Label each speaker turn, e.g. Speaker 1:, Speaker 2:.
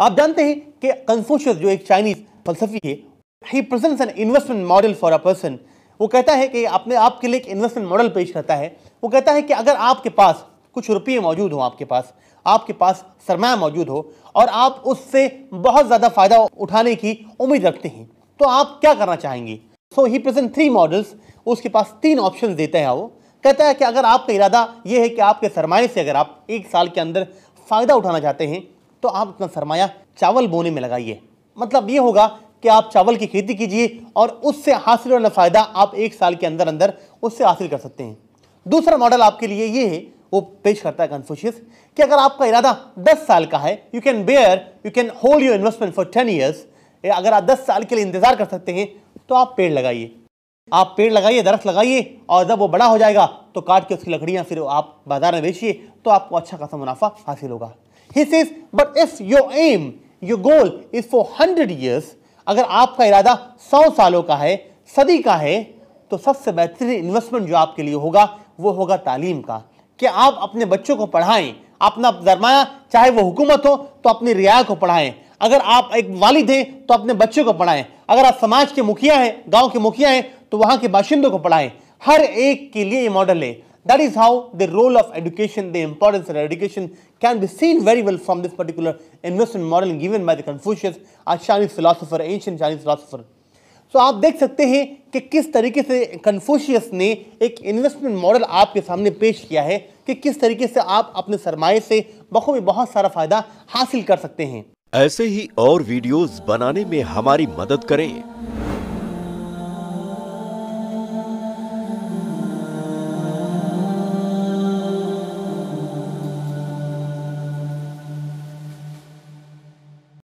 Speaker 1: आप जानते हैं कि कंफ्यूशियस जो एक चाइनीज फलसफी है he presents an investment model for a person वो कहता है कि अपने आपके लिए एक इन्वेस्टमेंट मॉडल पेश करता है वो कहता है कि अगर आपके पास कुछ रुपये मौजूद हो आपके पास आपके पास सरमाया मौजूद हो और आप उससे बहुत ज़्यादा फ़ायदा उठाने की उम्मीद रखते हैं तो आप क्या करना चाहेंगे so he present three models उसके पास तीन ऑप्शन देते हैं वो कहता है कि अगर आपका इरादा ये है कि आपके सरमाए से अगर आप एक साल के अंदर फ़ायदा उठाना चाहते हैं तो आप अपना सरमाया चावल बोने में लगाइए मतलब ये होगा कि आप चावल की खेती कीजिए और उससे हासिल होना फ़ायदा आप एक साल के अंदर अंदर उससे हासिल कर सकते हैं दूसरा मॉडल आपके लिए ये है वो पेश करता है कन्फ्यूशियस कि अगर आपका इरादा 10 साल का है you can bear you can hold your investment for ten years अगर आप 10 साल के लिए इंतजार कर सकते हैं तो आप पेड़ लगाइए आप पेड़ लगाइए दरख्त लगाइए और जब वो बड़ा हो जाएगा तो काट के उसकी लकड़ियाँ फिर आप बाजार में बेचिए तो आपको अच्छा खासा मुनाफा हासिल होगा he says but if your aim your goal is for hundred years अगर आपका इरादा सौ सालों का है सदी का है तो सबसे बेहतरीन इन्वेस्टमेंट जो आपके लिए होगा वो होगा तालीम का कि आप अपने बच्चों को पढ़ाएं अपना दरमाया चाहे वो हुकूमत हो तो अपनी रियाया को पढ़ाएं अगर आप एक वालिद हैं तो अपने बच्चों को पढ़ाएं अगर आप समाज के मुखिया हैं गांव के मुखिया हैं तो वहां के बाशिंदों को पढ़ाएं हर एक के लिए ये मॉडल है That is how the role of education, the importance of education can be seen very well from this particular investment model given by the Confucius, a Chinese philosopher, ancient Chinese philosopher. तो so, आप देख सकते हैं कि किस तरीके से Confucius ने एक इन्वेस्टमेंट मॉडल आपके सामने पेश किया है कि किस तरीके से आप अपने सरमाए से बखूबी बहुत सारा फायदा हासिल कर सकते
Speaker 2: हैं ऐसे ही और वीडियोस बनाने में हमारी मदद करें